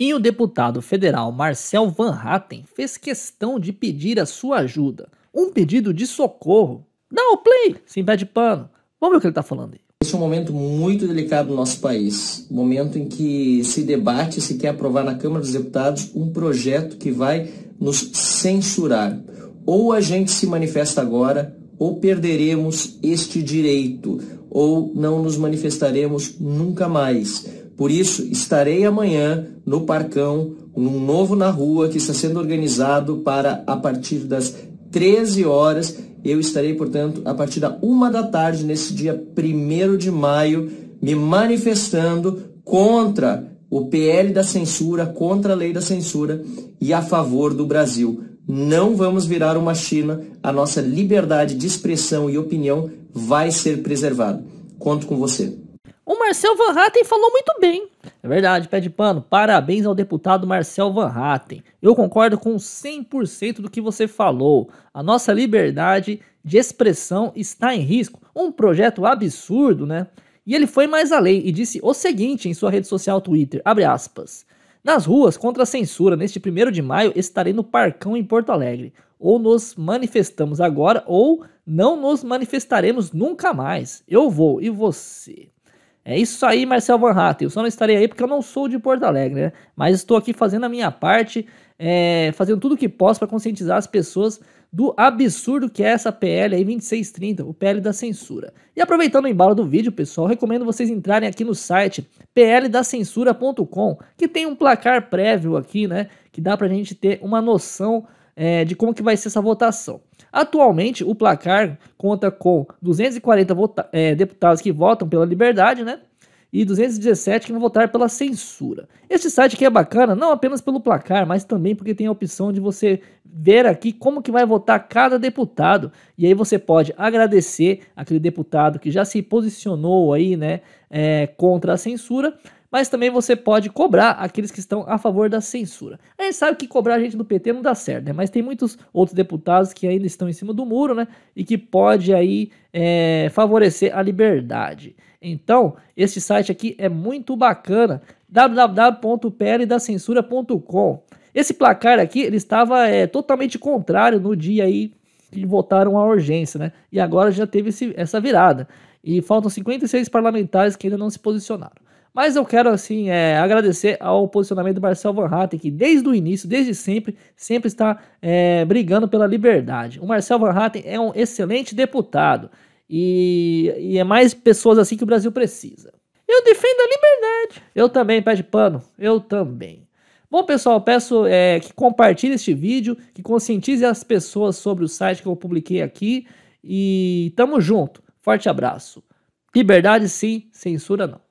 E o deputado federal Marcel Van Hatten fez questão de pedir a sua ajuda, um pedido de socorro. Dá o play, sem pé de pano. Vamos ver o que ele está falando aí. Este é um momento muito delicado no nosso país, momento em que se debate, se quer aprovar na Câmara dos Deputados um projeto que vai nos censurar. Ou a gente se manifesta agora, ou perderemos este direito, ou não nos manifestaremos nunca mais. Por isso, estarei amanhã no Parcão, num novo na rua que está sendo organizado para a partir das 13 horas. Eu estarei, portanto, a partir da 1 da tarde, nesse dia 1 de maio, me manifestando contra o PL da censura, contra a lei da censura e a favor do Brasil. Não vamos virar uma China, a nossa liberdade de expressão e opinião vai ser preservada. Conto com você. O Marcel Van Hatten falou muito bem. É verdade, pé de pano. Parabéns ao deputado Marcel Van Hatten. Eu concordo com 100% do que você falou. A nossa liberdade de expressão está em risco. Um projeto absurdo, né? E ele foi mais além e disse o seguinte em sua rede social Twitter, aspas, Nas ruas contra a censura, neste 1 de maio, estarei no Parcão em Porto Alegre. Ou nos manifestamos agora ou não nos manifestaremos nunca mais. Eu vou e você. É isso aí, Marcel Van Hatten. Eu só não estarei aí porque eu não sou de Porto Alegre, né? Mas estou aqui fazendo a minha parte, é, fazendo tudo o que posso para conscientizar as pessoas do absurdo que é essa PL aí 2630, o PL da censura. E aproveitando o embalo do vídeo, pessoal, recomendo vocês entrarem aqui no site pldacensura.com, que tem um placar prévio aqui, né? Que dá pra gente ter uma noção é, de como que vai ser essa votação. Atualmente, o placar conta com 240 vota é, deputados que votam pela liberdade, né? E 217 que vão votar pela censura. Este site aqui é bacana não apenas pelo placar, mas também porque tem a opção de você ver aqui como que vai votar cada deputado. E aí você pode agradecer aquele deputado que já se posicionou aí, né, é, contra a censura mas também você pode cobrar aqueles que estão a favor da censura. A gente sabe que cobrar a gente do PT não dá certo, né? Mas tem muitos outros deputados que ainda estão em cima do muro, né? E que pode aí é, favorecer a liberdade. Então, este site aqui é muito bacana, www.pldacensura.com. Esse placar aqui, ele estava é, totalmente contrário no dia aí que votaram a urgência, né? E agora já teve esse, essa virada. E faltam 56 parlamentares que ainda não se posicionaram. Mas eu quero, assim, é, agradecer ao posicionamento do Marcel Van Hatten, que desde o início, desde sempre, sempre está é, brigando pela liberdade. O Marcel Van Hatten é um excelente deputado e, e é mais pessoas assim que o Brasil precisa. Eu defendo a liberdade. Eu também, pé de pano. Eu também. Bom, pessoal, peço é, que compartilhe este vídeo, que conscientize as pessoas sobre o site que eu publiquei aqui. E tamo junto. Forte abraço. Liberdade sim, censura não.